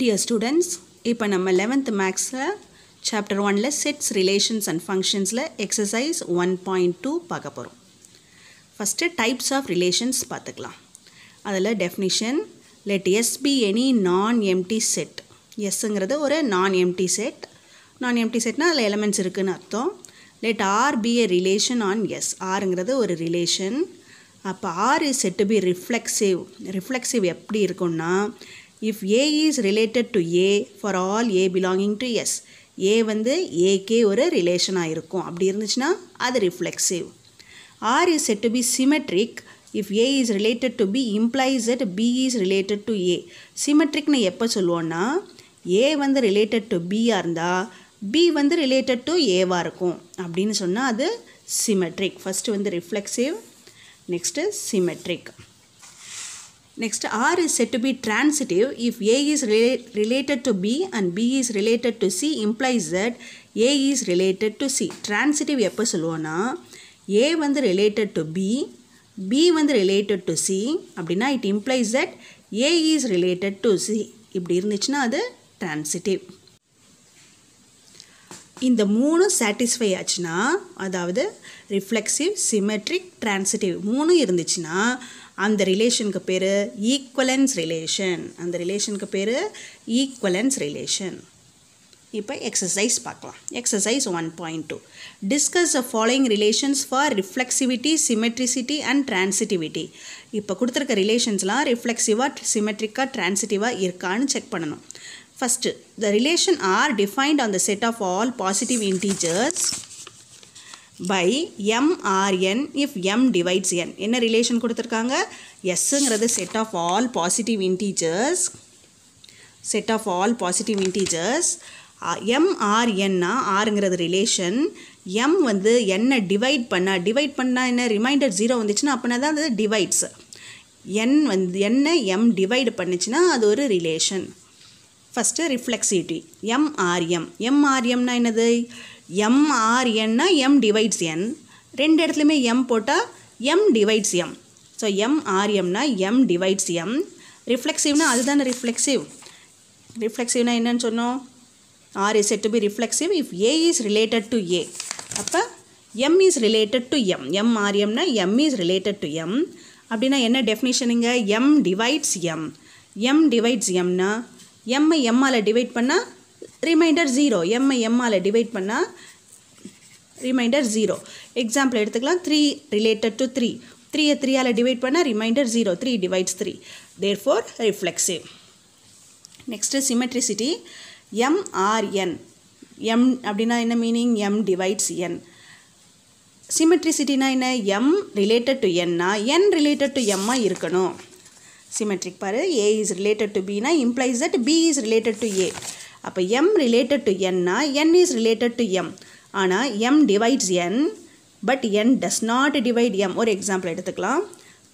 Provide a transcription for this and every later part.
Dear students இப்போ நம்ம eleventh மேக்ஸில் சாப்டர் ஒனில் செட்ஸ் ரிலேஷன்ஸ் அண்ட் ஃபங்க்ஷன்ஸில் எக்ஸசைஸ் ஒன் பாயிண்ட் டூ பார்க்க போகிறோம் ஃபஸ்ட்டு டைப்ஸ் ஆஃப் ரிலேஷன்ஸ் பார்த்துக்கலாம் அதில் definition let S be any non empty set எஸ்ஸுங்கிறது ஒரு non empty set non empty செட்னால் அதில் எலமெண்ட்ஸ் இருக்குதுன்னு அர்த்தம் let R be a relation on S ஆருங்கிறது ஒரு ரிலேஷன் அப்போ R is said to be reflexive reflexive எப்படி இருக்கும்னா if A is related to A for all A belonging to S A வந்து ஏகே ஒரு ரிலேஷனாக இருக்கும் அப்படி இருந்துச்சுன்னா அது reflexive R is said to be symmetric if A is related to B implies that B is related to A சிமெட்ரிக்னு எப்போ சொல்லுவோன்னா ஏ வந்து ரிலேட்டட் டு பியாக இருந்தால் பி வந்து ரிலேட்டட் டு ஏவாக இருக்கும் அப்படின்னு சொன்னால் அது சிமெட்ரிக் ஃபஸ்ட்டு வந்து reflexive next symmetric Next, R is said to be transitive if A is rela related to B and B is related to C implies that A is related to C. Transitive எப்போ சொல்லுவோன்னா A வந்து related to B, B வந்து related to C அப்படின்னா it implies that A is related to C. இப்படி இருந்துச்சுன்னா அது transitive. இந்த மூணு satisfy ஆச்சுன்னா அதாவது ரிஃப்ளெக்சிவ் சிமெட்ரிக் டிரான்சிட்டிவ் மூணும் இருந்துச்சுன்னா அந்த ரிலேஷனுக்கு பேர் ஈக்குவலன்ஸ் ரிலேஷன் அந்த ரிலேஷனுக்கு பேர் ஈக்குவலன்ஸ் ரிலேஷன் இப்போ எக்ஸசைஸ் பார்க்கலாம் exercise one point two discuss a following relations for reflexivity symmetricity and transitivity இப்போ கொடுத்துருக்க ரிலேஷன்ஸ்லாம் ரிஃப்ளெக்சிவாக சிமெட்ரிக்காக ட்ரான்சிட்டிவாக இருக்கான்னு செக் பண்ணணும் first the relation R defined on the set of all positive integers by M R N if M divides N என்ன relation கொடுத்துருக்காங்க எஸ்ஸுங்கிறது set of all positive integers set of all positive integers எம்ஆர்என்னா ஆருங்கிறது ரிலேஷன் எம் வந்து என்ன divide பண்ணால் divide பண்ணால் என்ன ரிமைண்டர் ஜீரோ வந்துச்சுன்னா அப்படின்னா தான் அது டிவைட்ஸ் என் வந்து என்ன எம் டிவைடு பண்ணுச்சுன்னா அது ஒரு ரிலேஷன் ஃபஸ்ட்டு ரிஃப்ளெக்சிவிட்டி எம்ஆர்எம் எம்ஆர்எம்னா என்னது எம்ஆர்என்னா எம் டிவைட்ஸ் என் ரெண்டு இடத்துலையுமே எம் போட்டால் எம் டிவைட்ஸ் எம் ஸோ எம்ஆர்எம்னா எம் டிவைட்ஸ் எம் ரிஃப்ளெக்சிவ்னா அதுதானே ரிஃப்ளெக்சிவ் ரிஃப்ளெக்சிவ்னா என்னன்னு சொன்னோம் R is said to be reflexive if A is related to A அப்போ M is related to M எம்ஆர்எம்னா M is related to M அப்படின்னா என்ன டெஃபினிஷனுங்க M divides M M divides எம்னா எம்ஐ எம்மால் டிவைட் பண்ணால் ரிமைண்டர் ஜீரோ எம்ஐ எம்மால் டிவைட் பண்ணால் ரிமைண்டர் ஜீரோ எக்ஸாம்பிள் எடுத்துக்கலாம் த்ரீ ரிலேட்டட் டு த்ரீ த்ரீயை த்ரீயால் டிவைட் பண்ணால் remainder zero three divides three therefore reflexive next symmetricity M R N M அப்படின்னா என்ன மீனிங் எம் டிவைட்ஸ் என் சிமெட்ரிசிட்டினா என்ன எம் ரிலேட்டட் டு என்னா என் ரிலேட்டட் டு எம்மாக இருக்கணும் சிமெட்ரிக் பாரு ஏ இஸ் ரிலேட்டட் டு பினா implies that B is related to A அப்போ M related to என்னா N is related to M ஆனால் M divides N but N does not divide M ஒரு example எடுத்துக்கலாம்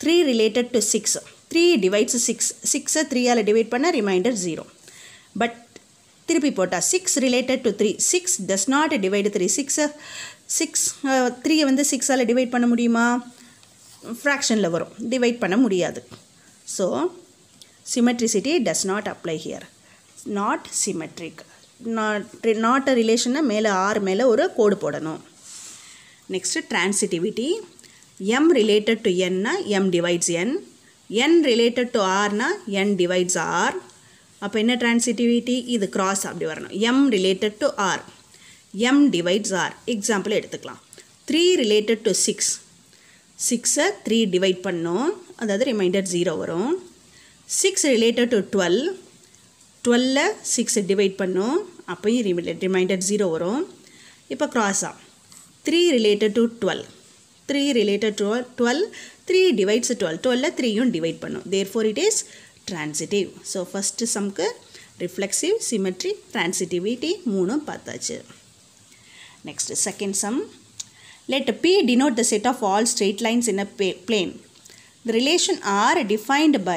three related to six three divides six சிக்ஸை த்ரீயால் divide பண்ணால் remainder zero but திருப்பி போட்டால் six related to three six does not divide three சிக்ஸை சிக்ஸ் த்ரீயை வந்து சிக்ஸால் டிவைட் பண்ண முடியுமா ஃப்ராக்ஷனில் வரும் டிவைட் பண்ண முடியாது so symmetricity does not apply here not symmetric not not ரிலேஷனை மேலே ஆர் மேலே ஒரு கோடு போடணும் next transitivity M related to என்னா M divides N N related to ஆர்னா என் டிவைட்ஸ் ஆர் அப்போ என்ன டிரான்சிட்டிவிட்டி இது கிராஸ் அப்படி வரணும் M related to R M divides R example எடுத்துக்கலாம் த்ரீ ரிலேட்டட் டு சிக்ஸ் சிக்ஸை த்ரீ டிவைட் பண்ணோம் அதாவது ரிமைண்டர் ஜீரோ வரும் six related to twelve டுவெல்ல six divide பண்ணோம் அப்போயும் ரிமிடட் ரிமைண்டர் ஜீரோ வரும் இப்போ க்ராஸாக three related to twelve three related to twelve three divides twelve டுவெல்ல த்ரீயும் டிவைட் பண்ணும் therefore it is transitive so first சம்க்கு ரிஃப்ளெக்சிவ் சிமெட்ரி ட்ரான்சிட்டிவிட்டி மூணும் பார்த்தாச்சு next second sum let B denote the set of all straight lines in a plane The relation R defined by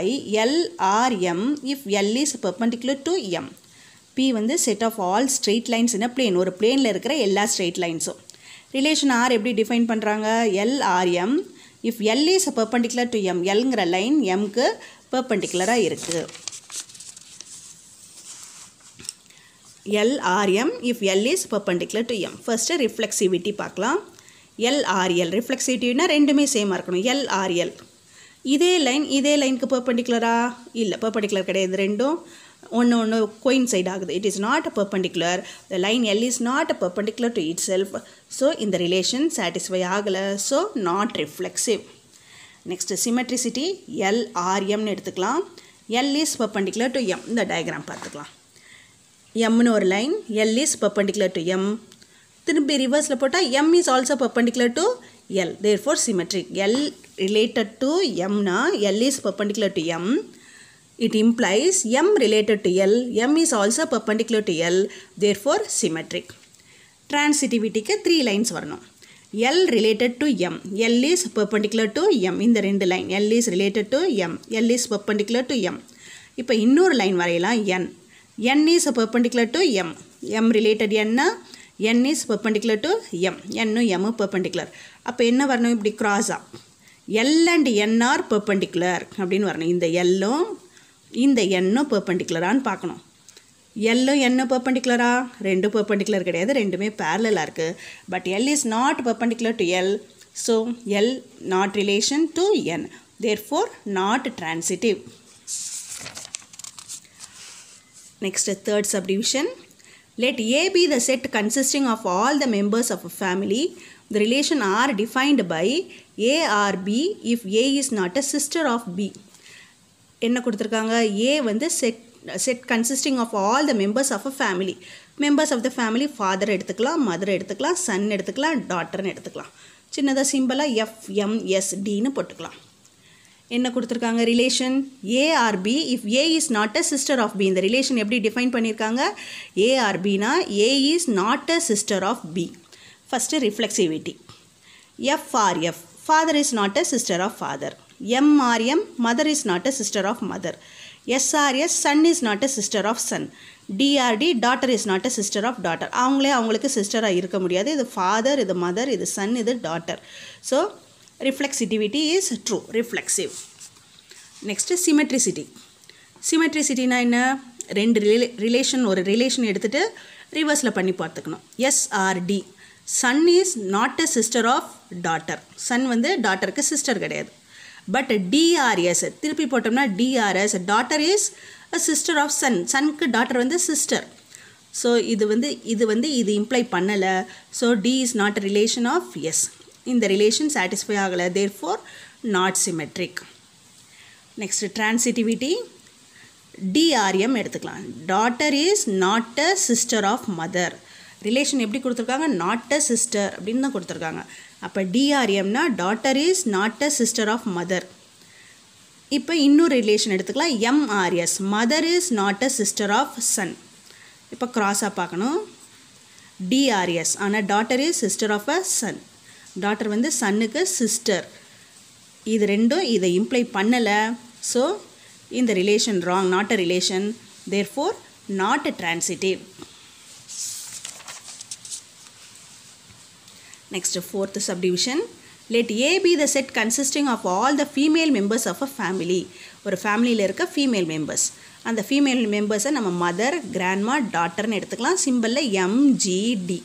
L R M if L is perpendicular to M. P வந்து set of all straight lines in a plane. ஒரு planeல இருக்கிற எல்லா straight linesும். relation R எப்படி define பண்ணுறாங்க L R M if L is perpendicular to M. Lங்கிற line Mக்கு perpendicularாக இருக்குது. L R M if L is perpendicular to M. First reflexivity பார்க்கலாம். L R L reflexivity ரெண்டுமே சேமாக இருக்கணும் L R L இதே line இதே லைனுக்கு பர்பண்டிகுலரா இல்லை பர்பண்டிகுலர் கிடையாது ரெண்டும் ஒன்று ஒன்று சைட் ஆகுது it is not a perpendicular the line L is not a perpendicular to itself so இந்த ரிலேஷன் சாட்டிஸ்ஃபை ஆகலை so not reflexive next symmetricity L ஆர்எம்னு எடுத்துக்கலாம் L is perpendicular to M இந்த டயக்ராம் பார்த்துக்கலாம் எம்னு ஒரு line L is perpendicular to M திரும்பி ரிவர்ஸில் போட்டால் M is also perpendicular to L therefore symmetric L related to m na l is perpendicular to m it implies m related to l m is also perpendicular to l therefore symmetric transitivity-க்கு three lines வரணும் L related to M. L is perpendicular to M. இந்த ரெண்டு line L is related to M. L is perpendicular to M. இப்போ இன்னொரு line வரையலாம் N. N is perpendicular to M. M related N N is perpendicular to M. N M perpendicular. அப்போ என்ன வரணும் இப்படி cross up. L and N R perpendicular அப்படின்னு வரணும் இந்த எல்லும் இந்த எண்ணும் பெர்பண்டிகுலரான்னு பார்க்கணும் எல்லும் என்ன பெர்பண்டிகுலரா ரெண்டும் பெர்பண்டிகுலர் கிடையாது ரெண்டுமே பேரலாக இருக்குது but L is not perpendicular to L so L not relation to N therefore not transitive next third subdivision let A B the set consisting of all the members of a family the relation R defined by A R B if A is not a sister of B என்ன கொடுத்துருக்காங்க A வந்து set set consisting of all the members of a family members of the family father எடுத்துக்கலாம் mother எடுத்துக்கலாம் son எடுத்துக்கலாம் டாட்டர்னு எடுத்துக்கலாம் சின்னதாக சிம்பிளாக எஃப்எம்எஸ்டின்னு போட்டுக்கலாம் என்ன கொடுத்துருக்காங்க relation A R B if A is not a sister of B இந்த ரிலேஷன் எப்படி டிஃபைன் பண்ணியிருக்காங்க ஏஆர்பினா A is not a sister of B first reflexivity F R F father is not a sister of father M R M mother is not a sister of mother S R S son is not a sister of son D R D daughter is not a sister of daughter அவங்களே அவங்களுக்கு சிஸ்டராக இருக்க முடியாது இது father இது mother இது son இது daughter so reflexivity is true reflexive next symmetricity சிமெட்ரிசிட்டினா என்ன ரெண்டு ரிலே ரிலேஷன் ஒரு ரிலேஷன் எடுத்துகிட்டு ரிவர்ஸில் பண்ணி பார்த்துக்கணும் S R D son is not a sister of daughter son வந்து டாட்டருக்கு சிஸ்டர் கிடையாது பட் டிஆர்எஸ் திருப்பி போட்டோம்னா D R S daughter is a sister of son சனுக்கு டாட்டர் வந்து சிஸ்டர் ஸோ இது வந்து இது வந்து இது இம்ப்ளை பண்ணலை so D is not a relation of S இந்த ரிலேஷன் சாட்டிஸ்ஃபை ஆகலை therefore not symmetric next transitivity D R M எடுத்துக்கலாம் daughter is not a sister of mother relation எப்படி கொடுத்துருக்காங்க நாட் அ சிஸ்டர் அப்படின்னு தான் கொடுத்துருக்காங்க அப்போ டிஆர்எம்னா daughter is not a sister of mother இப்போ இன்னொரு ரிலேஷன் எடுத்துக்கலாம் M R S mother is not a sister of son இப்போ க்ராஸாக பார்க்கணும் டிஆர்எஸ் ஆனால் daughter is sister of a son daughter வந்து சன்னுக்கு சிஸ்டர் இது ரெண்டும் இதை இம்ப்ளை பண்ணலை ஸோ இந்த relation wrong not a relation therefore not a transitive Next, fourth subdivision. Let A B the set consisting of all the female members of a family ஒரு ஃபேமிலியில் இருக்க ஃபீமேல் மெம்பர்ஸ் அந்த female மெம்பர்ஸை நம்ம mother grandma டாட்டர்னு எடுத்துக்கலாம் சிம்பிளில் M G D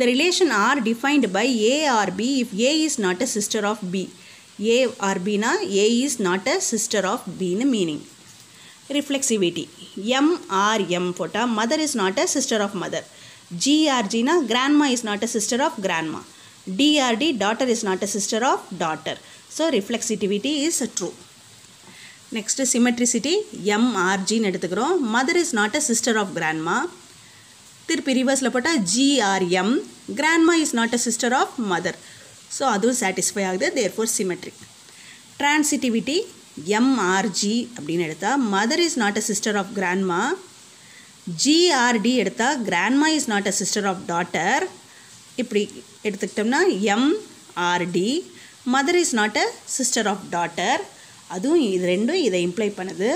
the relation R defined by A R B if A is not a sister of B A A is not a sister of பின்னு மீனிங் ரிஃப்ளெக்சிவிட்டி எம்ஆர்எம் ஆர் போட்டால் mother is not a sister of mother ஜிஆர்ஜினா grandma is not a sister of grandma D R D daughter is not a sister of daughter so reflexivity is true next symmetricity எம்ஆர்ஜின்னு எடுத்துக்கிறோம் mother is not a sister of grandma திருப்பி ரிவர்ஸில் போட்டால் G R M grandma is not a sister of mother so அதுவும் satisfy ஆகுது therefore symmetric transitivity M R G அப்படின்னு எடுத்தால் mother is not a sister of grandma GRT எடுத்தால் grandma is not a sister of daughter இப்படி எடுத்துக்கிட்டோம்னா M R D mother is not a sister of daughter அதுவும் இது ரெண்டும் இதை இம்ப்ளை பண்ணுது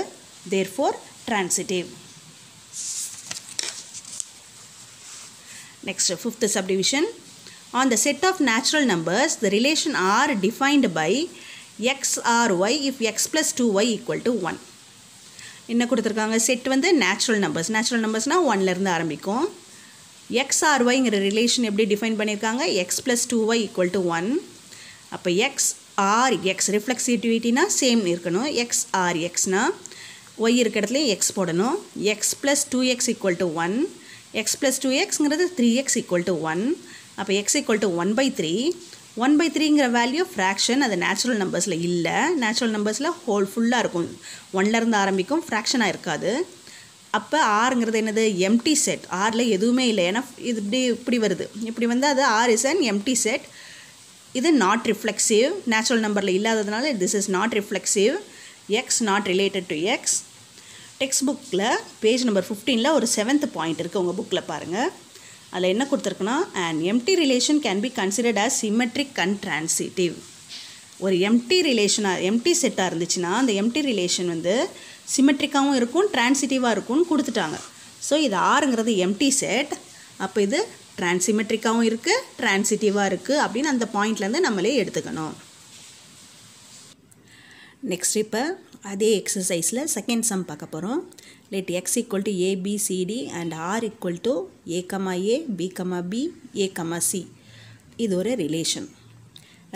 therefore transitive next fifth subdivision on the set of natural numbers the relation R defined by X R Y if X plus two Y equal to one என்ன கொடுத்துருக்காங்க set வந்து natural numbers natural நம்பர்ஸ்னால் ஒன்லேருந்து ஆரம்பிக்கும் X R ஒய்ங்கிற relation எப்படி define பண்ணியிருக்காங்க X plus two Y equal to one அப்போ எக்ஸ் ஆர் எக்ஸ் ரிஃப்ளெக்சிவிட்டினா சேம் இருக்கணும் எக்ஸ் ஆர் எக்ஸ்னால் ஒய் இருக்க இடத்துலையும் எக்ஸ் போடணும் X plus two X equal to one X plus two எக்ஸ்ங்கிறது three X equal to one அப்போ X equal to one by three one by த்ரீங்கிற value fraction அது நேச்சுரல் நம்பர்ஸில் இல்லை நேச்சுரல் நம்பர்ஸில் ஹோல் ஃபுல்லாக இருக்கும் ஒன்லேருந்து ஆரம்பிக்கும் ஃப்ராக்ஷனாக இருக்காது அப்போ ஆறுங்கிறது என்னது எம்டி செட் ஆறில் எதுவுமே இல்லை ஏன்னா இது இப்படி இப்படி வருது இப்படி வந்து அது R is an empty set இது நாட் ரிஃப்ளெக்ஸிவ் நேச்சுரல் நம்பரில் இல்லாததுனால this is not reflexive X not related to X text புக்கில் பேஜ் நம்பர் ஃபிஃப்டீனில் ஒரு செவன்த் பாயிண்ட் இருக்குது உங்கள் புக்கில் பாருங்கள் அதில் என்ன கொடுத்துருக்குன்னா and empty relation can be considered as symmetric and transitive ஒரு எம்டி ரிலேஷனாக எம்டி செட்டாக இருந்துச்சுன்னா அந்த எம்டி ரிலேஷன் வந்து சிமெட்ரிக்காகவும் இருக்கும் டிரான்சிட்டிவாக இருக்கும்னு கொடுத்துட்டாங்க ஸோ இது ஆறுங்கிறது எம்டி செட் அப்போ இது டிரான்சிமெட்ரிக்காகவும் இருக்குது டிரான்சிட்டிவாக இருக்குது அப்படின்னு அந்த பாயிண்ட்லேருந்து நம்மளே எடுத்துக்கணும் நெக்ஸ்ட் இப்போ அதே எக்ஸசைஸில் செகண்ட் சம் பார்க்க போகிறோம் let X equal to A B C D and R equal to A comma A B comma B A comma C இது ஒரு relation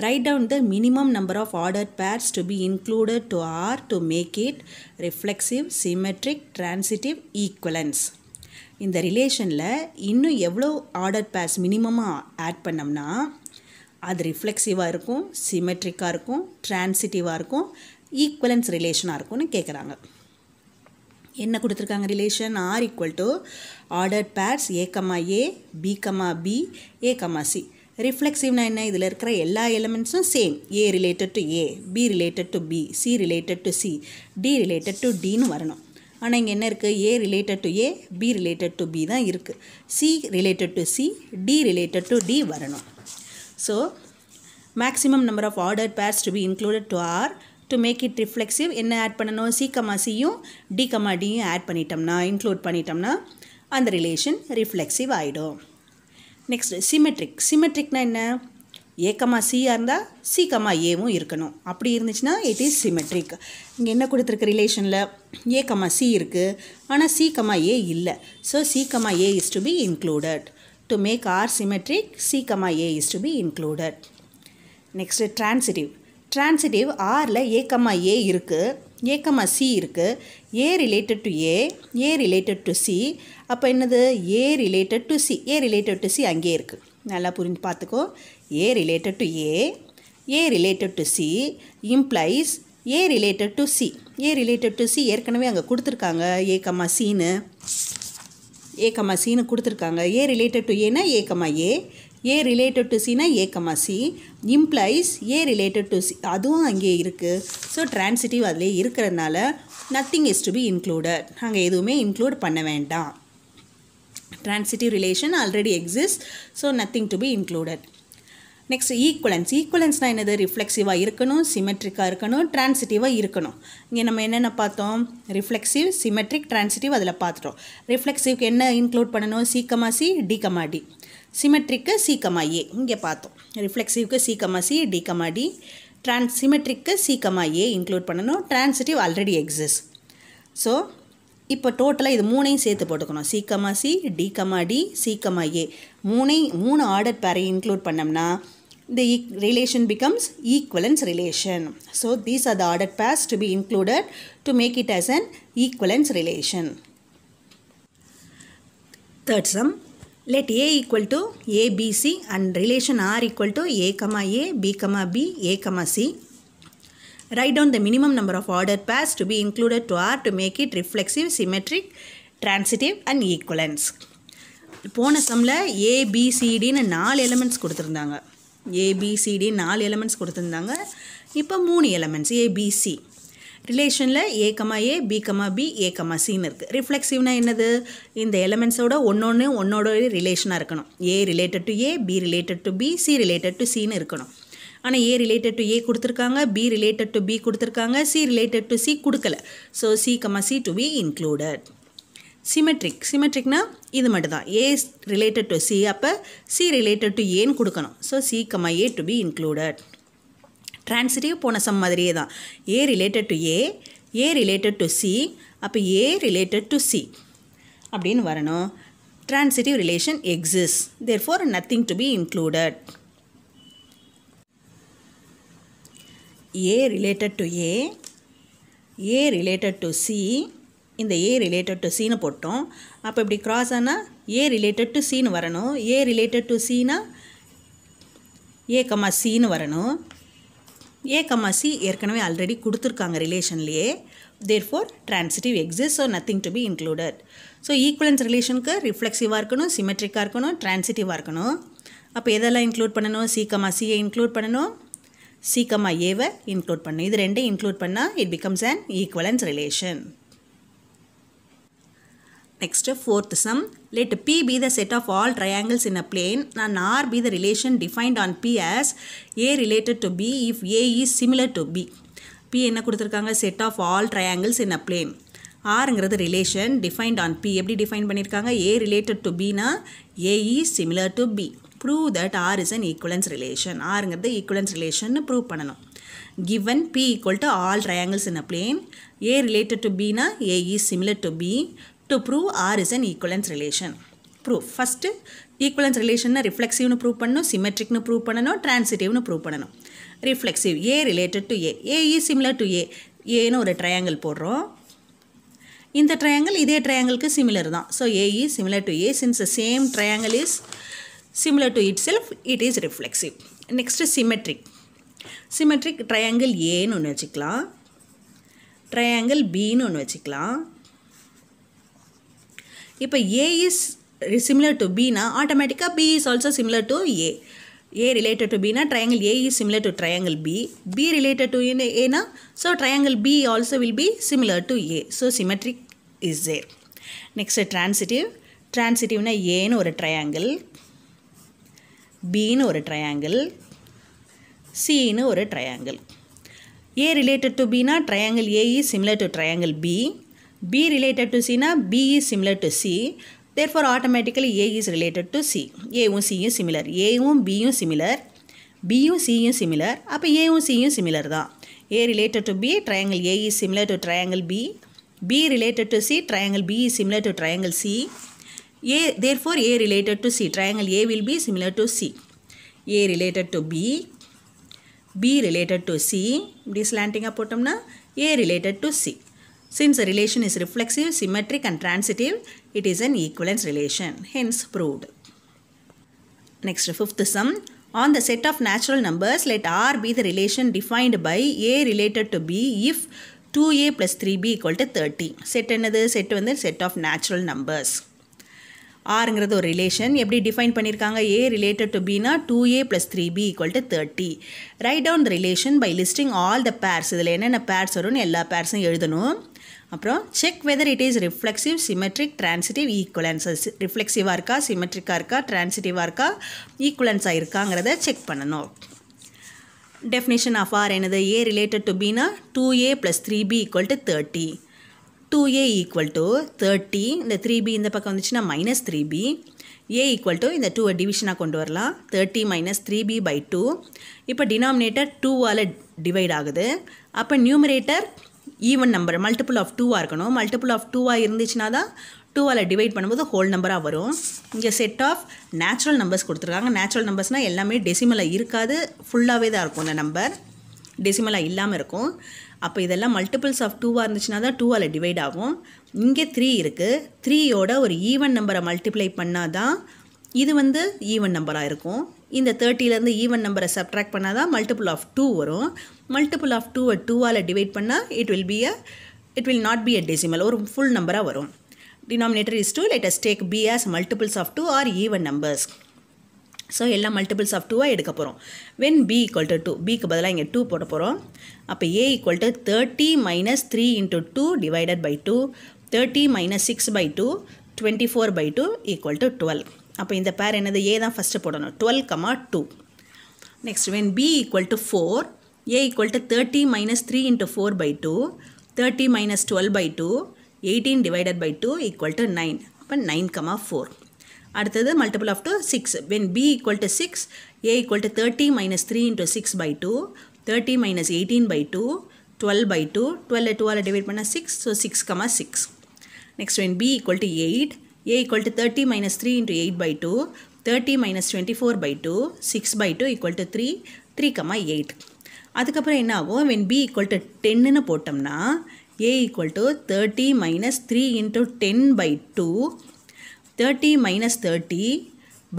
write down the minimum number of order pairs to be included to R to make it reflexive symmetric transitive equivalence இந்த ரிலேஷனில் இன்னும் எவ்வளோ order pairs மினிமமாக add பண்ணோம்னா அது ரிஃப்ளெக்சிவாக இருக்கும் சிமெட்ரிக்காக இருக்கும் டிரான்சிட்டிவாக இருக்கும் ஈக்குவலன்ஸ் ரிலேஷனாக இருக்கும்னு கேட்குறாங்க என்ன கொடுத்துருக்காங்க relation R equal to order pairs A comma A B comma B A comma C ரிஃப்ளெக்சிவ்னா என்ன இதில் இருக்கிற எல்லா எலிமெண்ட்ஸும் same A related to A B related to B C related to C D related to டின்னு வரணும் ஆனால் இங்கே என்ன இருக்குது A related to A B related to B தான் இருக்குது C related to C D related to D வரணும் so maximum number of order pairs to be included to R to make it reflexive என்ன add பண்ணணும் C comma சியும் D comma டியும் add பண்ணிட்டோம்னா include பண்ணிட்டோம்னா அந்த ரிலேஷன் ரிஃப்ளெக்ஸிவ் ஆகிடும் next symmetric சிமெட்ரிக்னா என்ன ஏக்கமா சியாக இருந்தால் சி கமா ஏவும் இருக்கணும் அப்படி இருந்துச்சுன்னா இட் இஸ் சிமெட்ரிக் இங்கே என்ன கொடுத்துருக்கு ரிலேஷனில் ஏ கமா சி இருக்குது ஆனால் சி கமா ஏ இல்லை so C comma A is to be included to make R symmetric C comma A is to be included next transitive transitive ஆரில் A comma A இருக்குது A comma C இருக்குது A related to A A related to C அப்போ என்னது A related to C A related to C அங்கே இருக்குது நல்லா புரிஞ்சு பார்த்துக்கோ A related to A A related to C implies A related to C A related to C ஏற்கனவே அங்கே கொடுத்துருக்காங்க ஏக்கமா சீனு ஏக்கமா சீனு கொடுத்துருக்காங்க ஏ ரிலேட்டட் டு ஏன்னா ஏக்கமா ஏ ஏ ரிலேட்டட் டு சீனா A comma C implies A related to C அதுவும் அங்கே இருக்குது ஸோ ட்ரான்சிட்டிவ் அதிலே இருக்கிறதுனால nothing is to be included அங்கே எதுவுமே இன்க்ளூட் பண்ண வேண்டாம் transitive relation already exist so nothing to be included next equivalence ஈக்குவலன்ஸ்னால் என்னது ரிஃப்ளெக்சிவாக இருக்கணும் சிமெட்ரிக்காக இருக்கணும் ட்ரான்சிட்டிவாக இருக்கணும் இங்கே நம்ம என்னென்ன பார்த்தோம் ரிஃப்ளெக்சிவ் சிமெட்ரிக் ட்ரான்சிட்டிவ் அதில் பார்த்துட்டோம் ரிஃப்ளெக்சிவ்க்கு என்ன இன்க்ளூட் பண்ணணும் C comma C D comma D சிமெட்ரிக்கு சி கமா ஏ இங்கே பார்த்தோம் ரிஃப்ளெக்சிவ்க்கு C comma C D comma D trans சிமெட்ரிக்கு சி கமா ஏ இன்க்ளூட் பண்ணணும் ட்ரான்சிட்டிவ் ஆல்ரெடி எக்ஸிஸ்ட் ஸோ இப்போ டோட்டலாக இது மூணையும் சேர்த்து போட்டுக்கணும் C comma C D comma D C comma A மூணையும் மூணு ஆர்டர் பேரை இன்க்ளூட் பண்ணோம்னா ஈக் relation becomes equivalence relation so these are the order pairs to be included to make it as an equivalence relation third sum let a equal to abc and relation r equal to a comma a b comma b a comma c write down the minimum number of ordered pairs to be included to r to make it reflexive symmetric transitive and equivalence போன சம்மில் ஏபிசிடின்னு நாலு elements கொடுத்துருந்தாங்க ABCD நாலு elements கொடுத்துருந்தாங்க இப்போ மூணு elements ABC ரிலேஷனில் A comma A B comma B A comma சின்னு இருக்குது ரிஃப்ளெக்சிவ்னால் என்னது இந்த எலமெண்ட்ஸோட ஒன்றொன்று ஒன்னோட ரிலேஷனாக இருக்கணும் A related to A B related to B C related to சின்னு இருக்கணும் ஆனால் ஏ ரிலேட்டட் டு ஏ கொடுத்துருக்காங்க பி ரிலேட்டட் டு பி கொடுத்துருக்காங்க சி ரிலேட்டட் டு சி கொடுக்கல so C comma C to be included symmetric சிமெட்ரிக்னா இது மட்டும்தான் A related to C அப்போ சி ரிலேட்டட் டு ஏன்னு கொடுக்கணும் so C comma A to be included போன சம் மாதிரியே தான் A related to A A related to C அப்போ ஏ ரிலேட்டட் டு சி அப்படின்னு வரணும் transitive relation exist therefore nothing to be included A related to A A related to C இந்த A related to Seenu போட்டோம் அப்போ இப்படி cross ஆனால் A related to சீனு வரணும் ஏ ரிலேட்டட் டு சீனா ஏ கம்மா சீனு வரணும் ஏ கம்மா சி ஏற்கனவே ஆல்ரெடி கொடுத்துருக்காங்க ரிலேஷன்லேயே therefore transitive exist so nothing to be included so equivalence ரிலேஷனுக்கு ரிஃப்ளெக்சிவாக இருக்கணும் சிமெட்ரிக்காக இருக்கணும் ட்ரான்சிட்டிவாக இருக்கணும் அப்போ எதெல்லாம் இன்க்ளூட் பண்ணணும் சி கம்மா சியை இன்க்ளூட் பண்ணணும் சி ஏவை இன்க்ளூட் பண்ணணும் இது ரெண்டையும் இன்க்ளூட் பண்ணால் it becomes and equivalence relation next fourth sum let B be the set of all triangles in a plane நான் R be the relation defined on B as A related to B if A is similar to B B என்ன கொடுத்துருக்காங்க set of all triangles in a plane ஆருங்கிறது relation defined on B எப்படி define பண்ணியிருக்காங்க A related to பினா A is similar to B prove that R is an equivalence relation ஆருங்கிறது equivalence relation prove பண்ணணும் given B equal to all triangles in a plane A related to பினா A is similar to B to prove R is an equivalence relation proof first equivalence ரிலேஷனை ரிஃப்ளெக்சிவ்னு prove பண்ணணும் சிமெட்ரிக்னு prove பண்ணணும் ட்ரான்சிட்டிவ்னு prove பண்ணணும் reflexive A related to A A is similar to A ஏன்னு ஒரு ட்ரையாங்கிள் போடுறோம் இந்த ட்ரையாங்கிள் இதே ட்ரையாங்கிளுக்கு சிமிலர் தான் so A is similar to A since the same triangle is similar to itself it is reflexive next symmetric symmetric triangle ஏன்னு ஒன்று வச்சுக்கலாம் ட்ரையாங்கிள் பின்னு ஒன்று வச்சுக்கலாம் If A is similar to B னா ஆட்டோமேட்டிக்கா B is also similar to A A related to B னா triangle A is similar to triangle B B related to A னா so triangle B also will be similar to A so symmetric is there next transitive transitive னா A னு ஒரு triangle B னு ஒரு triangle C னு ஒரு triangle A related to B னா triangle A is similar to triangle B B related to C Cனா B is similar to C therefore automatically A is related to C Aவும் Cயும் similar Aவும் Bயும் similar Bயும் Cயும் similar அப்போ Aவும் Cயும் similar தான் A related to B triangle A is similar to triangle B B related to C triangle B is similar to triangle C A therefore A related to C triangle A will be similar to C A related to B B related to C இப்படி ஸ்லாண்டிங்காக போட்டோம்னா A related to C Since a relation is reflexive, symmetric and transitive, it is an equivalence relation, hence proved. Next, fifth sum. On the set of natural numbers, let R be the relation defined by A related to B if 2A plus 3B equal to 30. Set another set என்னது set வந்து set of natural numbers ஆருங்கிறது ஒரு relation எப்படி define பண்ணியிருக்காங்க A related to பினா two A plus three B equal to thirty write down the relation by listing all the pairs இதில் என்னென்ன pairs வரும்னு எல்லா பேர்ஸும் எழுதணும் அப்புறம் check whether it is reflexive symmetric transitive equivalences ரிஃப்ளெக்சிவாக இருக்கா சிமெட்ரிக்காக இருக்கா ட்ரான்சிட்டிவாக இருக்கா ஈக்குவலன்ஸாக இருக்காங்கிறத செக் பண்ணணும் டெஃபினேஷன் ஆஃப் ஆர் என்னது ஏ ரிலேட்டட் டு பீனா two A plus three B equal to thirty two A equal to thirty இந்த த்ரீ பி இந்த பக்கம் வந்துச்சுன்னா minus three B A equal to இந்த டூவை டிவிஷனாக கொண்டு வரலாம் thirty minus three B by two இப்போ டினாமினேட்டர் டூவால் டிவைட் ஆகுது அப்போ numerator even number multiple of டூவாக இருக்கணும் மல்டிபிள் ஆஃப் டூவாக இருந்துச்சுன்னா தான் டூவால் டிவைட் பண்ணும்போது ஹோல் நம்பராக வரும் இங்கே செட் ஆஃப் நேச்சுரல் நம்பர்ஸ் கொடுத்துருக்காங்க நேச்சுரல் நம்பர்ஸ்னால் எல்லாமே டெசிமலாக இருக்காது ஃபுல்லாகவே தான் இருக்கும் இந்த நம்பர் டெசிமலாக இல்லாமல் இருக்கும் அப்போ இதெல்லாம் மல்டிபிள்ஸ் ஆஃப் டூவாக இருந்துச்சுன்னா தான் டூவால் டிவைட் ஆகும் இங்கே த்ரீ இருக்குது த்ரீயோட ஒரு ஈவன் நம்பரை மல்டிப்ளை பண்ணால் தான் இது வந்து ஈவன் நம்பராக இருக்கும் இந்த தேர்ட்டிலேருந்து ஈவன் நம்பரை சப்ட்ராக்ட் பண்ணால் தான் மல்டிபிள் ஆஃப் டூ வரும் மல்டிபிள் ஆஃப் டூவை டூவால் டிவைட் பண்ணால் it will be a it will not be a decimal ஒரு ஃபுல் நம்பராக வரும் denominator is two let us take B as multiples of two are even numbers so எல்லாம் multiples of டூவாக எடுக்க போகிறோம் when B equal to two பிக்கு பதிலாக இங்கே டூ போட போகிறோம் அப்போ A equal to thirty minus three into two divided by two thirty minus six by two twenty four by two equal to twelve அப்போ இந்த பேர் என்னது ஏ தான் ஃபஸ்ட்டு போடணும் twelve comma two next when B equal to four A equal to thirty minus three into four by two thirty minus twelve by two eighteen divided by two equal to nine அப்போ nine comma four அடுத்தது multiple of two six when B equal to six A equal to thirty minus three into six by two thirty minus eighteen by two twelve by two twelve twelve divide பண்ணால் six so six comma six next when B equal to eight a equal thirty minus three 3 eight by two thirty minus twenty four by two six by two equal to three three comma eight அதுக்கப்புறம் என்ன ஆகும் when B equal to டென்னுன்னு போட்டோம்னா A equal to thirty minus three into ten by two thirty minus thirty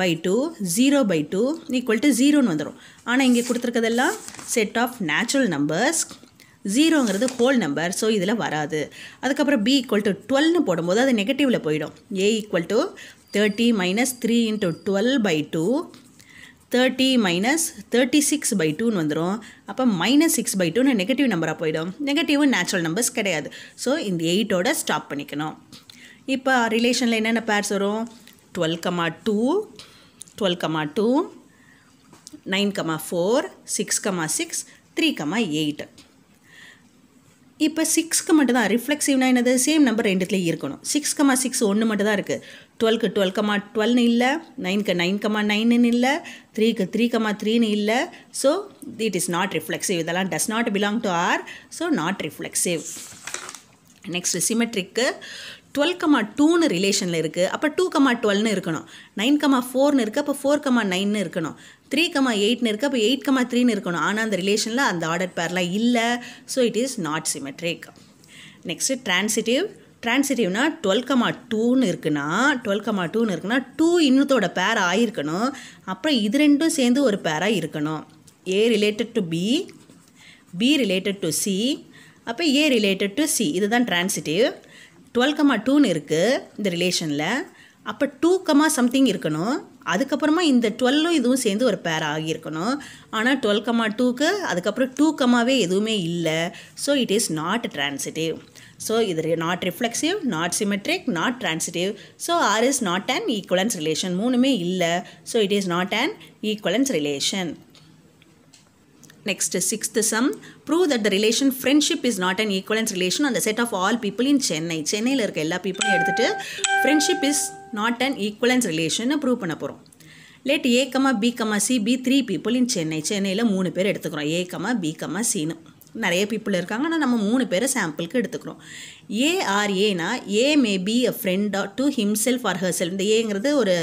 by two zero by two equal to ஜீரோன்னு வந்துடும் ஆனால் இங்கே கொடுத்துருக்கதெல்லாம் செட் ஆஃப் நேச்சுரல் நம்பர்ஸ் ஜீரோங்கிறது ஹோல் நம்பர் ஸோ இதில் வராது அதுக்கப்புறம் பி ஈக்குவல் டு டுவெல்னு போடும்போது அது நெகட்டிவில் போயிடும் A equal to thirty minus three into twelve by two thirty minus thirty six by டூன்னு வந்துடும் அப்போ மைனஸ் சிக்ஸ் பை டூன்னு நெகட்டிவ் நம்பராக போயிடும் நெகட்டிவ் நேச்சுரல் நம்பர்ஸ் கிடையாது ஸோ இந்த எயிட்டோட ஸ்டாப் பண்ணிக்கணும் இப்போ ரிலேஷனில் என்னென்ன பேர்ஸ் வரும் twelve comma two twelve comma two nine comma four six comma six three comma eight இப்போ சிக்ஸ்க்கு மட்டும் தான் ரிஃப்ளெக்ஸிவ்னா என்னது சேம் நம்பர் ரெண்டுத்துலேயும் இருக்கணும் சிக்ஸ் கமா சிக்ஸ் ஒன்று மட்டும் தான் இருக்குது டுவெல்க்கு டுவெல் கமா டுவெல்னு இல்லை நைன்க்கு நைன் கமா நைனுன்னு இல்லை த்ரீக்கு த்ரீ கமா த்ரீன்னு இல்லை so it is not reflexive இதெல்லாம் does not belong to R so not reflexive next சிமெட்ரிக்கு டுவெல் கமா டூன்னு ரிலேஷனில் இருக்குது அப்போ டூ கமா டுவெல்னு இருக்கணும் நைன் கமா ஃபோர்னு இருக்குது அப்போ ஃபோர் கமா நைன்னு இருக்கணும் த்ரீ கமா எயிட்னு இருக்குது அப்போ எயிட் கமா த்ரீன்னு இருக்கணும் ஆனால் அந்த ரிலேஷனில் அந்த ஆர்டர் பேர்லாம் இல்லை so it is not symmetric next transitive டிரான்சிட்டிவ்னா டுவெல் கமா டூன்னு இருக்குன்னா டுவெல் கமா டூன்னு இருக்குன்னா டூ இன்னத்தோட பேர் ஆகிருக்கணும் அப்புறம் இது ரெண்டும் சேர்ந்து ஒரு பேராக இருக்கணும் A related to B B related to C அப்போ ஏ ரிலேட்டட் டு சி இதுதான் ட்ரான்சிட்டிவ் டுவெல் கமா டூன்னு இருக்குது இந்த ரிலேஷனில் அப்போ டூ கமா சம்திங் இருக்கணும் அதுக்கப்புறமா இந்த டுவெல்லும் இதுவும் சேர்ந்து ஒரு பேர் ஆகியிருக்கணும் ஆனால் டுவெல் கமா டூக்கு அதுக்கப்புறம் டூ கமாவே எதுவுமே இல்லை so it is not transitive so இது not reflexive not symmetric not transitive so R is not an equivalence relation மூணுமே இல்லை so it is not and equivalence relation next sixth sum prove that the relation friendship is not an equivalence relation அந்த set of all people in Chennai சென்னையில் இருக்க எல்லா பீப்புளையும் எடுத்துட்டு friendship is not an equivalence relation prove பண்ண போகிறோம் let A comma B comma C be three people in Chennai சென்னையில் மூணு பேர் எடுத்துக்கிறோம் ஏ கமா பி கமா சின்னு நிறைய பீப்புள் இருக்காங்க ஆனால் நம்ம மூணு பேரை சாம்பிளுக்கு எடுத்துக்கிறோம் ஏ ஆர் ஏனா A may be a friend to himself or herself இந்த ஏங்கிறது ஒரு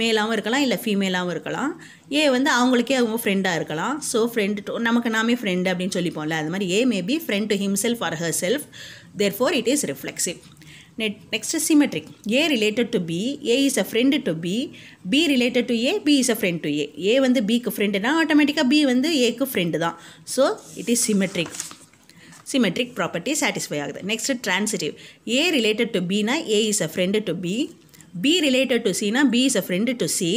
மேலாகவும் இருக்கலாம் இல்லை ஃபீமேலாகவும் இருக்கலாம் ஏ வந்து அவங்களுக்கே அவங்க ஃப்ரெண்டாக இருக்கலாம் ஸோ ஃப்ரெண்டு டு நமக்கு நாமே ஃப்ரெண்டு அப்படின்னு சொல்லிப்போம்ல அது மாதிரி A may be friend to himself or herself therefore it is reflexive net next symmetric A related to B A is a friend to B B related to A B is a friend to A A வந்து பிக்கு ஃப்ரெண்டுனா ஆட்டோமேட்டிக்காக B வந்து ஏக்கு friend தான் so it is symmetric symmetric property satisfy ஆகுது next transitive A related to பினா A is a friend to B B related to சினா B is a friend to C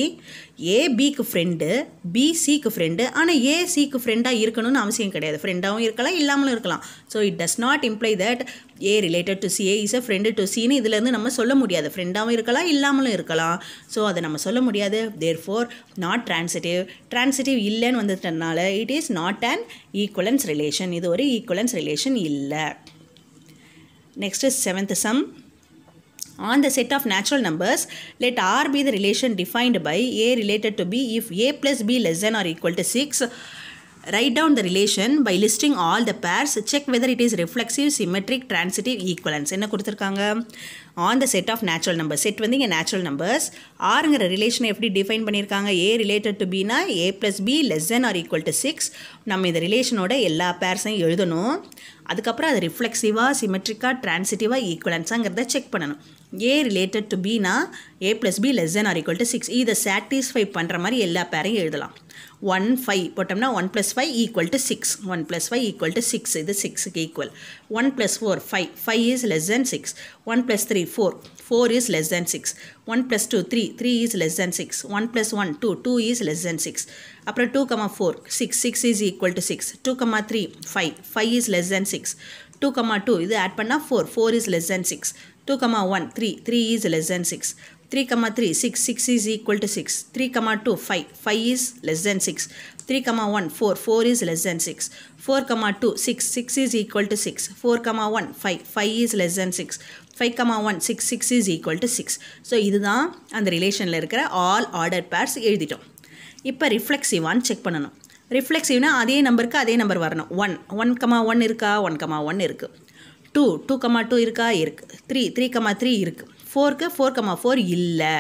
A பிக்கு ஃப்ரெண்டு பி சிக்கு friend ஆனால் ஏ சிக்கு ஃப்ரெண்டாக இருக்கணும்னு அவசியம் கிடையாது ஃப்ரெண்டாகவும் இருக்கலாம் இல்லாமலும் இருக்கலாம் so it does not imply that A related to C A is a friend to சின்னு இதுலேருந்து நம்ம சொல்ல முடியாது ஃப்ரெண்டாகவும் இருக்கலாம் இல்லாமலும் இருக்கலாம் ஸோ அதை நம்ம சொல்ல முடியாது therefore not transitive transitive இல்லைன்னு வந்துட்டனால it is not an equivalence relation இது ஒரு ஈக்குவலன்ஸ் ரிலேஷன் இல்லை next seventh sum on the set of natural numbers let R be the relation defined by A related to B if A plus B less than or equal to six write down the relation by listing all the pairs check whether it is reflexive symmetric transitive equivalence என்ன கொடுத்துருக்காங்க on the set of natural numbers set வந்து இங்கே natural numbers ஆருங்கிற ரிலேஷனை எப்படி define பண்ணியிருக்காங்க A related to பினா A plus B less than or equal to six நம்ம இந்த ரிலேஷனோட எல்லா பேர்ஸையும் எழுதணும் அதுக்கப்புறம் அது ரிஃப்ளெக்சிவாக சிமெட்ரிக்காக ட்ரான்சிட்டிவாக ஈக்குவலன்ஸாங்கிறத செக் பண்ணணும் ஏ ரிலேட்டட் டு பினா A plus B less than or equal to six இதை சாட்டிஸ்ஃபை பண்ணுற மாதிரி எல்லா பேரையும் எழுதலாம் ஒன் ஃபைவ் போட்டோம்னா one plus five equal to six one plus five equal to six இது சிக்ஸுக்கு equal one plus four five five is less than six one plus three four four is less than six one plus two three three is less than six one plus one two two is less than six அப்புறம் two comma four six six is equal to six two comma three five five is less than six two comma two இது add பண்ணால் four four is less than six two comma one three three is less than six three comma three six six is equal to six three comma two five five is less than six three comma one four four is less than six four comma two six six is equal to six four comma one five five is less than six five comma one six six is equal to six so இதுதான் அந்த ரிலேஷனில் இருக்கிற all order pairs எழுதிட்டோம் இப்போ ரிஃப்ளெக்ஸிவான்னு check பண்ணணும் ரிஃப்ளெக்ஸிவ்னா அதே நம்பருக்கு அதே நம்பர் வரணும் ஒன் ஒன் கமா ஒன் இருக்கா ஒன் கமா ஒன் இருக்குது டூ டூ கமா டூ இருக்கா இருக்குது த்ரீ த்ரீ கமா த்ரீ இருக்குது ஃபோருக்கு ஃபோர் கமா ஃபோர் இல்லை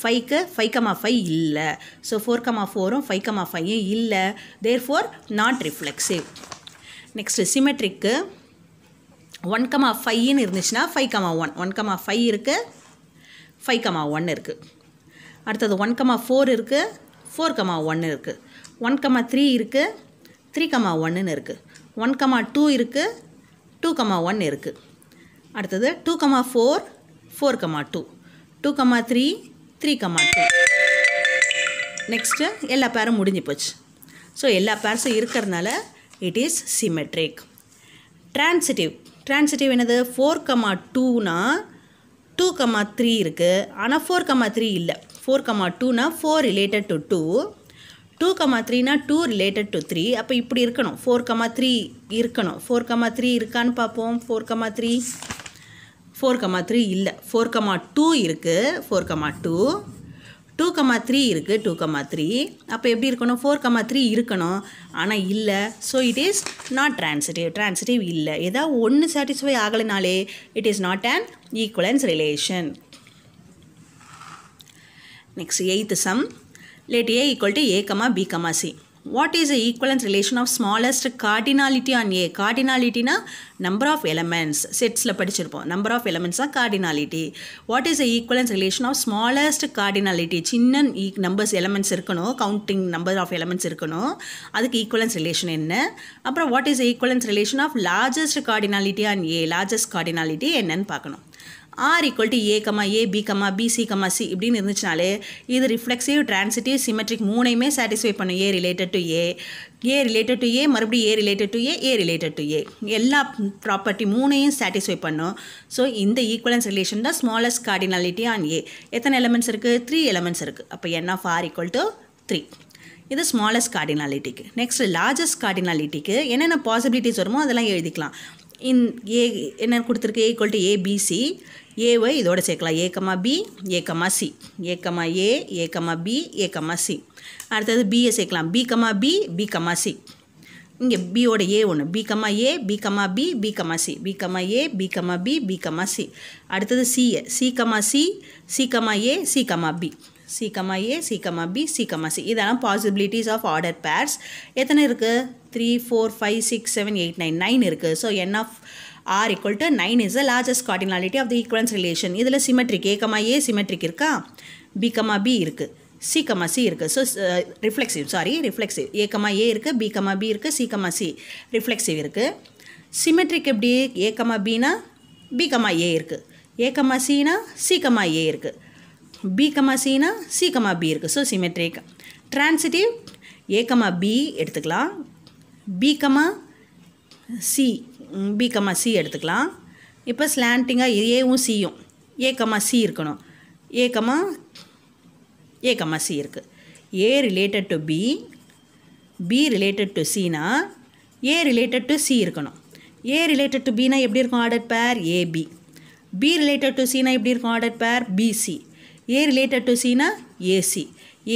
ஃபைவ்க்கு ஃபைவ் கமா ஃபைவ் இல்லை ஸோ ஃபோர் கமா ஃபோரும் ஃபைவ் கமா ஃபைவும் இல்லை therefore not reflexive next symmetric one comma ஃபைன்னு இருந்துச்சுன்னா five comma one one comma five இருக்குது ஃபைவ் கமா ஒன் இருக்குது அடுத்தது ஒன் கமா ஃபோர் இருக்குது ஃபோர் கமா ஒன்று இருக்குது ஒன் கமா த்ரீ இருக்குது த்ரீ கமா ஒன்றுன்னு இருக்குது ஒன் கமா டூ இருக்குது டூ கமா ஒன் இருக்குது அடுத்தது two comma four four comma two two comma three three comma two next எல்லா பேரும் முடிஞ்சு போச்சு ஸோ எல்லா பேர்ஸும் இருக்கிறதுனால it is symmetric transitive transitive என்னது ஃபோர் கமா டூனால் டூ கமா த்ரீ இருக்குது ஆனால் ஃபோர் கமா த்ரீ இல்லை ஃபோர் கமா டூனால் four related to two two comma த்ரீனா டூ ரிலேட்டட் டு த்ரீ அப்போ இப்படி இருக்கணும் ஃபோர் கமா த்ரீ இருக்கணும் ஃபோர் கமா த்ரீ இருக்கான்னு பார்ப்போம் four comma three four comma three இல்லை ஃபோர் கமா டூ இருக்குது four comma two two comma three இருக்குது டூ கமா த்ரீ அப்போ எப்படி இருக்கணும் ஃபோர் கமா த்ரீ இருக்கணும் ஆனால் இல்லை so it is not transitive transitive இல்லை ஏதாவது ஒன்று சாட்டிஸ்ஃபை ஆகலைனாலே it is not an equivalence relation next eighth sum let A equal to A comma B comma C. What is the equivalence relation of smallest cardinality on A? Cardinalityனா number of elements. Setsல படிச்சிருப்போம். Number of elements தான் cardinality. What is the equivalence relation of smallest cardinality? சின்ன numbers elements இருக்கணும். Counting number of elements இருக்கணும். அதுக்கு equivalence relation என்ன? அப்புறம் what is the equivalence relation of largest cardinality on A? Largest cardinality என்னன்னு பார்க்கணும். R equal to A comma A B comma B C C இப்படின்னு இருந்துச்சுனாலே இது ரிஃப்ளெக்சிவ் டிரான்சிட்டிவ் சிமெட்ரிக் மூணையுமே சாட்டிஸ்ஃபை பண்ணும் A related to A A related to A மறுபடியும் A related to A A related to A எல்லா property மூணையும் satisfy பண்ணும் so இந்த ஈக்குவலன்ஸ் ரிலேஷன் தான் ஸ்மாலஸ்ட் கார்டினாலிட்டி ஆன் ஏ எத்தனை எலமெண்ட்ஸ் இருக்குது த்ரீ எலமெண்ட்ஸ் இருக்குது அப்போ N of R equal to three இது ஸ்மாலஸ்ட் கார்டினாலிட்டிக்கு நெக்ஸ்ட் லார்ஜஸ்ட் கார்டினாலிட்டிக்கு என்னென்ன பாசிபிலிட்டிஸ் வருமோ அதெல்லாம் எழுதிக்கலாம் இன் ஏ என்ன கொடுத்துருக்கு ஏ ஈக்குவல் டு ஏபிசி ஏவை இதோட சேர்க்கலாம் ஏக்கமா பி ஏக்கமா சி ஏக்கமா ஏ ஏக்கமா பி ஏக்கமா சி அடுத்தது பிஏ சேர்க்கலாம் B comma B B comma C இங்கே பியோட ஏ ஒன்று B comma A B comma B B comma C B comma A B comma B B comma C அடுத்தது C A C comma C C comma A C comma B C comma A C comma B C comma C இதெல்லாம் possibilities of order pairs எத்தனை இருக்குது three four five six seven eight nine nine இருக்குது so N of R equal to nine is the largest cardinality of the equivalence relation இதில் symmetric A comma A symmetric இருக்கா B comma B இருக்குது C comma C இருக்குது so reflexive sorry reflexive A comma A இருக்குது B comma B இருக்குது C comma C reflexive இருக்குது symmetric எப்படி A comma பினா B comma A இருக்குது ஏ கமா சினா சி கமா ஏ இருக்குது பி கமா சினா சி கமா பி இருக்குது ஸோ சிமெட்ரிக் ட்ரான்சிட்டிவ் ஏ கமா பி எடுத்துக்கலாம் பிகமா சி பிகமா சி எடுத்துக்கலாம் இப்போ ஸ்லாண்டிங்காக ஏவும் சியும் ஏக்கமா சி இருக்கணும் ஏக்கமா ஏக்கமா சி இருக்குது A related to B B related to சினா ஏ ரிலேட்டட் டு சி இருக்கணும் ஏ ரிலேட்டட் டு பினா எப்படி இருக்கும் order pair A B B related to சினா எப்படி இருக்கும் order pair B C A related to சினா ஏசி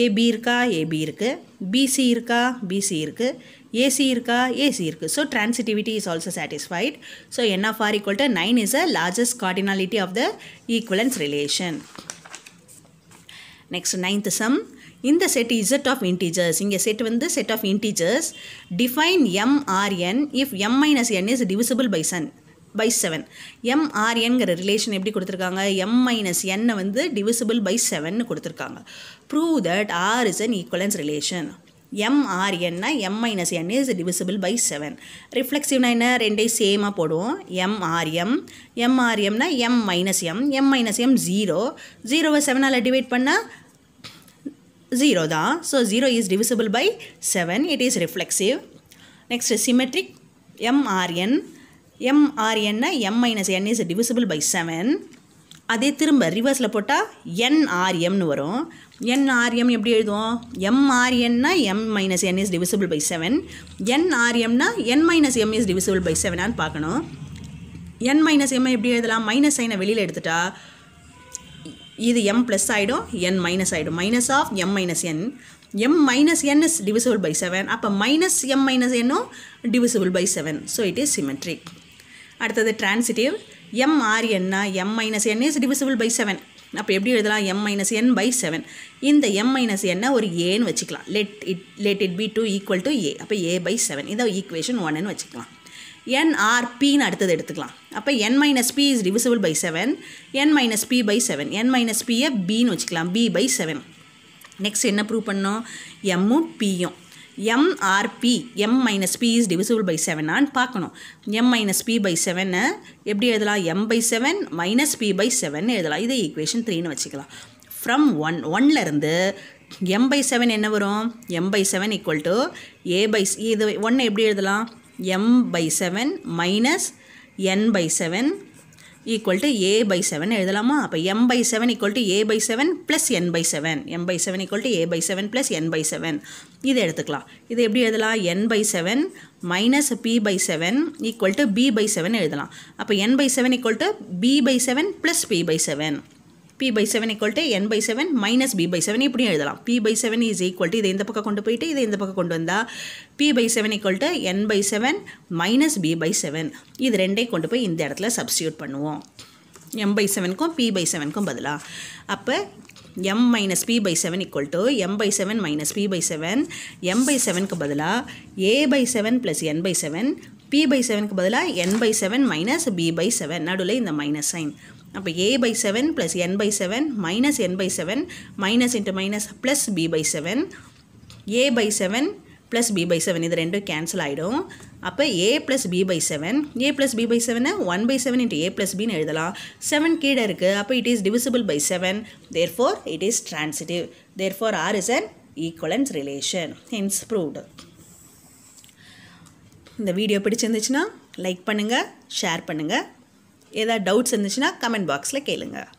ஏபி இருக்கா ஏபி இருக்குது பிசி இருக்கா பிசி இருக்குது ஏசி இருக்கா ஏசி இருக்குது so transitivity is also satisfied so N of R equal to nine is a largest cardinality of the equivalence relation next ninth sum இந்த set Z of integers இங்கே set வந்து set of integers define m R n if m minus N is divisible by sun by seven எம்ஆர்என்கிற relation எப்படி கொடுத்துருக்காங்க m minus என்னை வந்து divisible by seven கொடுத்துருக்காங்க prove that R is an equivalence relation எம்ஆர்என்னா M minus N is divisible by seven ரிஃப்ளெக்சிவ்னா என்ன ரெண்டையும் சேமாக போடுவோம் எம்ஆர்எம் எம்ஆர்எம்னா m minus m m minus m zero ஜீரோவை செவனால் டிவைட் பண்ணால் ஜீரோ தான் so zero is divisible by seven it is reflexive next symmetric M R N எம்ஆர்என்னா M minus N is divisible by seven அதே திரும்ப ரிவர்ஸில் போட்டால் என்ஆர்எம்னு வரும் என்ஆர்எம் எப்படி எழுதுவோம் எம்ஆர்என்னா M minus N is divisible by seven என்ஆர்எம்னா N minus M is divisible by செவனான்னு பார்க்கணும் என் மைனஸ் எம் எப்படி எழுதலாம் மைனஸ் சைனை வெளியில் எடுத்துட்டா இது எம் ப்ளஸ் ஆகிடும் என் மைனஸ் ஆகிடும் minus of M minus N M minus N is divisible by seven அப்போ மைனஸ் எம் மைனஸ் என்னும் divisible by seven so it is symmetric அடுத்தது டிரான்சிட்டிவ் எம் ஆர் என்னா M minus N is divisible by seven அப்போ எப்படி எழுதலாம் M minus N by seven இந்த M minus என்ன ஒரு ஏன்னு வச்சுக்கலாம் let it let it be to equal to A அப்போ ஏ பை செவன் இதை ஈக்குவேஷன் ஒன்னு வச்சுக்கலாம் என்ஆர்பின்னு அடுத்தது எடுத்துக்கலாம் அப்போ N minus B is divisible by seven N minus B by seven N minus பியை பின்னு வச்சுக்கலாம் பி பை செவன் நெக்ஸ்ட் என்ன ப்ரூவ் பண்ணோம் எம்மும் பியும் M R B M minus B is divisible by செவனான்னு பார்க்கணும் எம் மைனஸ் பி பை செவனை எப்படி எழுதலாம் M by seven minus B by seven எழுதலாம் இதை ஈக்குவேஷன் த்ரீன்னு வச்சுக்கலாம் ஃப்ரம் ஒன் ஒன்லேருந்து எம் பை செவன் என்ன வரும் M by seven equal to A by இது ஒன்று எப்படி எழுதலாம் M by seven minus N by seven equal to A by seven எழுதலாமா அப்போ M by seven equal to A by seven plus N by seven M by seven equal to A by seven plus N by seven இதை எடுத்துக்கலாம் இது எப்படி எழுதலாம் N by seven minus B by seven equal to B by seven எழுதலாம் அப்போ என் by seven equal to B by seven plus B by seven B by seven equal to N by seven minus B by seven இப்படியும் எழுதலாம் B by seven is equal to இதை இந்த பக்கம் கொண்டு போயிட்டு இதை இந்த பக்கம் கொண்டு வந்தால் B by seven equal to N by seven minus B by seven இது ரெண்டையும் கொண்டு போய் இந்த இடத்துல சப்ஸ்டியூட் பண்ணுவோம் எம் பை செவனுக்கும் பி பை செவனுக்கும் பதிலாக அப்போ M minus B by seven equal to M by seven minus B by seven M by செவனுக்கு பதிலாக A by seven plus N by seven B by செவனுக்கு பதிலாக N by seven minus B by seven நடுவில் இந்த minus sign அப்போ A by seven plus N by seven minus N by seven minus into minus plus B by seven A by seven plus B by seven இது ரெண்டும் cancel ஆகிடும் அப்போ A plus B by seven A plus B by செவனை one by seven into A plus பின்னு எழுதலாம் seven கீழே இருக்குது அப்போ it is divisible by seven therefore it is transitive therefore R is and equivalence relation hence proved இந்த video பிடிச்சிருந்துச்சுன்னா like பண்ணுங்கள் share பண்ணுங்கள் ஏதாவது டவுட்ஸ் இருந்துச்சுன்னா கமெண்ட் பாக்ஸில் கேளுங்கள்